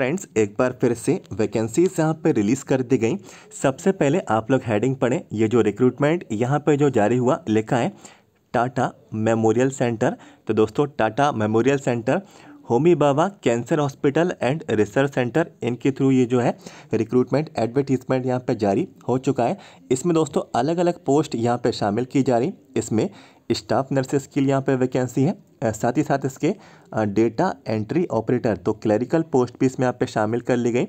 friends एक बार फिर से वैकेंसीज यहाँ पे रिलीज़ कर दी गई सबसे पहले आप लोग हेडिंग पढ़ें ये जो रिक्रूटमेंट यहाँ पे जो जारी हुआ लिखा है टाटा मेमोरियल सेंटर तो दोस्तों Tata memorial centre Homi Bhabha cancer hospital and research centre इनके थ्रू ये जो है रिक्रूटमेंट एडवर्टीजमेंट यहाँ पे जारी हो चुका है इसमें दोस्तों अलग अलग पोस्ट यहाँ पे शामिल की जा रही इसमें स्टाफ नर्सेस के लिए यहाँ पे वैकेंसी है साथ ही साथ इसके डेटा एंट्री ऑपरेटर तो क्लरिकल पोस्ट भी इसमें यहाँ पे शामिल कर ली गई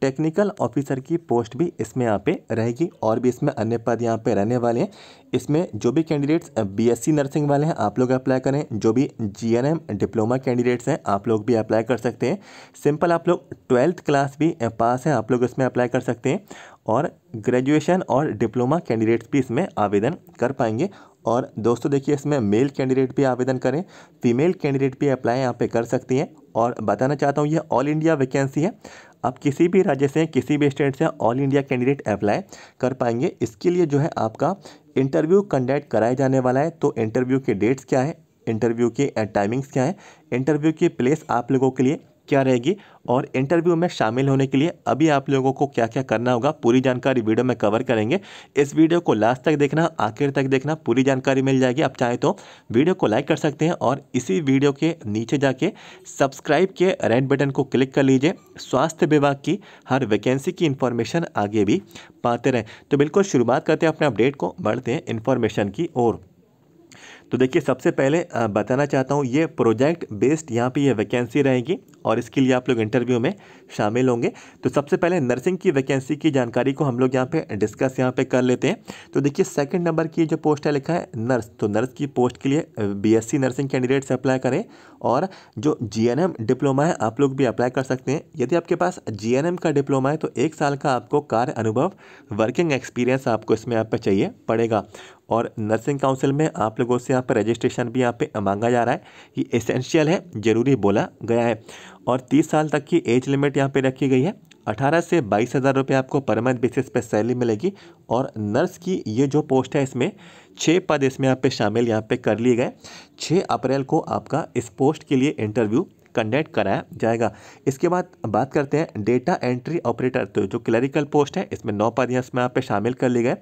टेक्निकल ऑफिसर की पोस्ट भी इसमें यहाँ पे रहेगी और भी इसमें अन्य पद यहाँ पे रहने वाले हैं इसमें जो भी कैंडिडेट्स बीएससी नर्सिंग वाले हैं आप लोग अप्लाई करें जो भी जीएनएम डिप्लोमा कैंडिडेट्स हैं आप लोग भी अप्लाई कर सकते हैं सिंपल आप लोग ट्वेल्थ क्लास भी पास हैं आप लोग इसमें अप्लाई कर सकते हैं और ग्रेजुएशन और डिप्लोमा कैंडिडेट्स भी इसमें आवेदन कर पाएंगे और दोस्तों देखिए इसमें मेल कैंडिडेट भी आवेदन करें फीमेल कैंडिडेट भी अप्लाई यहाँ पे कर सकती हैं और बताना चाहता हूँ ये ऑल इंडिया वैकेंसी है आप किसी भी राज्य से किसी भी स्टेट से ऑल इंडिया कैंडिडेट अप्लाई कर पाएंगे इसके लिए जो है आपका इंटरव्यू कंडक्ट कराया जाने वाला है तो इंटरव्यू के डेट्स क्या है इंटरव्यू के टाइमिंग्स क्या है इंटरव्यू की प्लेस आप लोगों के लिए क्या रहेगी और इंटरव्यू में शामिल होने के लिए अभी आप लोगों को क्या क्या करना होगा पूरी जानकारी वीडियो में कवर करेंगे इस वीडियो को लास्ट तक देखना आखिर तक देखना पूरी जानकारी मिल जाएगी आप चाहें तो वीडियो को लाइक कर सकते हैं और इसी वीडियो के नीचे जाके सब्सक्राइब के रेड बटन को क्लिक कर लीजिए स्वास्थ्य विभाग की हर वैकेंसी की इन्फॉर्मेशन आगे भी पाते रहें तो बिल्कुल शुरुआत करते हैं अपने अपडेट को बढ़ते हैं इन्फॉर्मेशन की ओर तो देखिए सबसे पहले बताना चाहता हूँ ये प्रोजेक्ट बेस्ड यहाँ पे ये वैकेंसी रहेगी और इसके लिए आप लोग इंटरव्यू में शामिल होंगे तो सबसे पहले नर्सिंग की वैकेंसी की जानकारी को हम लोग यहाँ पे डिस्कस यहाँ पे कर लेते हैं तो देखिए सेकंड नंबर की जो पोस्ट है लिखा है नर्स तो नर्स की पोस्ट के लिए बीएससी नर्सिंग कैंडिडेट्स अप्लाई करें और जो जीएनएम डिप्लोमा है आप लोग भी अप्लाई कर सकते हैं यदि आपके पास जी का डिप्लोमा है तो एक साल का आपको कार्य अनुभव वर्किंग एक्सपीरियंस आपको इसमें यहाँ पर चाहिए पड़ेगा और नर्सिंग काउंसिल में आप लोगों से यहाँ पर रजिस्ट्रेशन भी यहाँ पे मांगा जा रहा है ये एसेंशियल है ज़रूरी बोला गया है और तीस साल तक की एज लिमिट यहाँ पे रखी गई है अठारह से बाईस हज़ार रुपये आपको पर मंथ बेसिस पे सैलरी मिलेगी और नर्स की ये जो पोस्ट है इसमें छः पद इसमें यहाँ पर शामिल यहाँ पर कर लिए गए छः अप्रैल को आपका इस पोस्ट के लिए इंटरव्यू कंडक्ट कराया जाएगा इसके बाद बात करते हैं डेटा एंट्री ऑपरेटर तो जो क्लरिकल पोस्ट है इसमें नौ पद यहाँ इसमें यहाँ पे शामिल कर लिए गए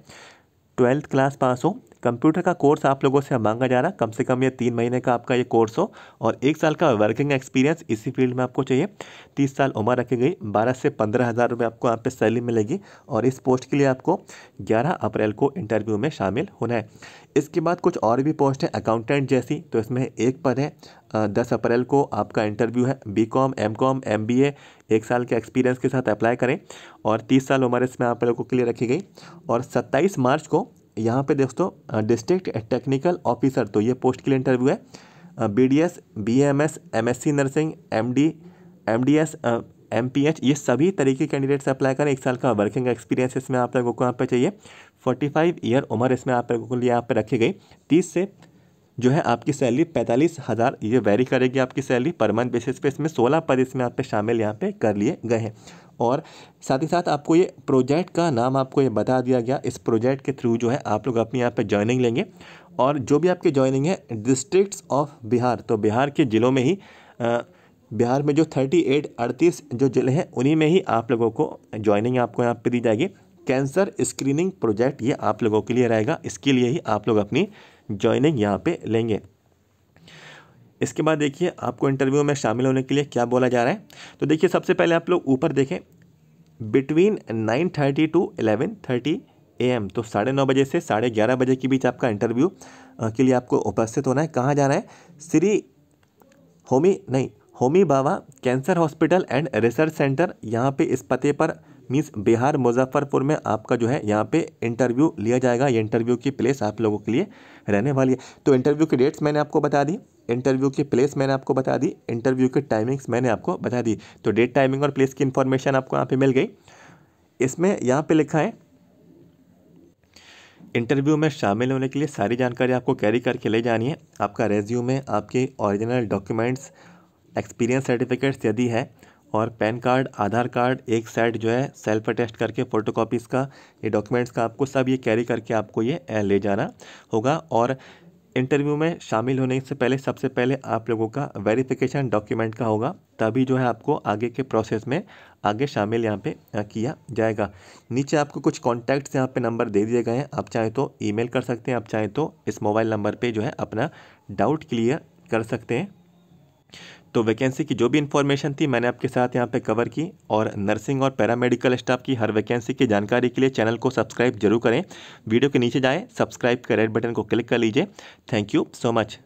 ट्वेल्थ क्लास पास हो कंप्यूटर का कोर्स आप लोगों से मांगा जा रहा है कम से कम ये तीन महीने का आपका ये कोर्स हो और एक साल का वर्किंग एक्सपीरियंस इसी फील्ड में आपको चाहिए तीस साल उम्र रखी गई बारह से पंद्रह हज़ार रुपये आपको यहाँ पे सैलरी मिलेगी और इस पोस्ट के लिए आपको ग्यारह अप्रैल को इंटरव्यू में शामिल होना है इसके बाद कुछ और भी पोस्ट है अकाउंटेंट जैसी तो इसमें एक पद है दस अप्रैल को आपका इंटरव्यू है B com M com M B A एक साल के एक्सपीरियंस के साथ अप्लाई करें और तीस साल उम्र इसमें आप लोगों के लिए रखी गई और सत्ताईस मार्च को यहाँ पे दोस्तों डिस्ट्रिक्ट टेक्निकल ऑफिसर तो ये पोस्ट के लिए इंटरव्यू है B D S B M S M S C nursing M D M D S M P H ये सभी तरीके के कैंडिडेट्स अप्लाई करें एक साल का वर्किंग एक्सपीरियंस इसमें आप लोगों को यहाँ पे चाहिए फोर्टी फाइव ईयर उम्र इसमें आप लोगों के लिए यहाँ पे रखी गई तीस से जो है आपकी सैलरी पैंतालीस हज़ार ये वेरी करेगी आपकी सैलरी पर मंथ बेसिस पे इसमें सोलह पद इसमें आप पे शामिल यहाँ पे कर लिए गए हैं और साथ ही साथ आपको ये प्रोजेक्ट का नाम आपको ये बता दिया गया इस प्रोजेक्ट के थ्रू जो है आप लोग अपनी यहाँ पे ज्वाइनिंग लेंगे और जो भी आपकी ज्वाइनिंग है डिस्ट्रिक्ट ऑफ बिहार तो बिहार के ज़िलों में ही आ, बिहार में जो थर्टी एट अड़तीस जो ज़िले हैं उन्हीं में ही आप लोगों को ज्वाइनिंग आपको यहाँ पर दी जाएगी कैंसर स्क्रीनिंग प्रोजेक्ट ये आप लोगों के लिए रहेगा इसके लिए ही आप लोग अपनी ज्वाइनिंग यहाँ पे लेंगे इसके बाद देखिए आपको इंटरव्यू में शामिल होने के लिए क्या बोला जा रहा है तो देखिए सबसे पहले आप लोग ऊपर देखें between nine thirty to eleven thirty A M तो साढ़े नौ बजे से साढ़े ग्यारह बजे के बीच आपका इंटरव्यू के लिए आपको उपस्थित होना है कहाँ जाना है श्री होमी नहीं Homi Bhabha cancer hospital and research centre यहाँ पे इस पते पर मीन्स बिहार मुजफ्फरपुर में आपका जो है यहाँ पे इंटरव्यू लिया जाएगा ये इंटरव्यू की प्लेस आप लोगों के लिए रहने वाली है तो इंटरव्यू की डेट्स मैंने आपको बता दी इंटरव्यू की प्लेस मैंने आपको बता दी इंटरव्यू की टाइमिंग्स मैंने आपको बता दी तो डेट टाइमिंग और प्लेस की इन्फॉर्मेशन आपको यहाँ पर मिल गई इसमें यहाँ पर लिखा है इंटरव्यू में शामिल होने के लिए सारी जानकारी आपको कैरी करके ले जानी है आपका रेज्यूमे आपके ओरिजिनल डॉक्यूमेंट्स एक्सपीरियंस सर्टिफिकेट्स यदि है और पैन कार्ड आधार कार्ड एक साइड जो है सेल्फ अटेस्ट करके फ़ोटो कॉपीज़ का ये डॉक्यूमेंट्स का आपको सब ये कैरी करके आपको ये ले जाना होगा और इंटरव्यू में शामिल होने से पहले सबसे पहले आप लोगों का वेरिफिकेशन डॉक्यूमेंट का होगा तभी जो है आपको आगे के प्रोसेस में आगे शामिल यहाँ पे किया जाएगा नीचे आपको कुछ कॉन्टैक्ट्स यहाँ पे नंबर दे दिए गए हैं आप चाहे तो ईमेल कर सकते हैं आप चाहे तो इस मोबाइल नंबर पे जो है अपना डाउट क्लियर कर सकते हैं तो वैकेंसी की जो भी इन्फॉर्मेशन थी मैंने आपके साथ यहाँ पे कवर की और नर्सिंग और पैरामेडिकल स्टाफ की हर वैकेंसी की जानकारी के लिए चैनल को सब्सक्राइब जरूर करें वीडियो के नीचे जाएँ सब्सक्राइब कर रेड बटन को क्लिक कर लीजिए थैंक यू सो मच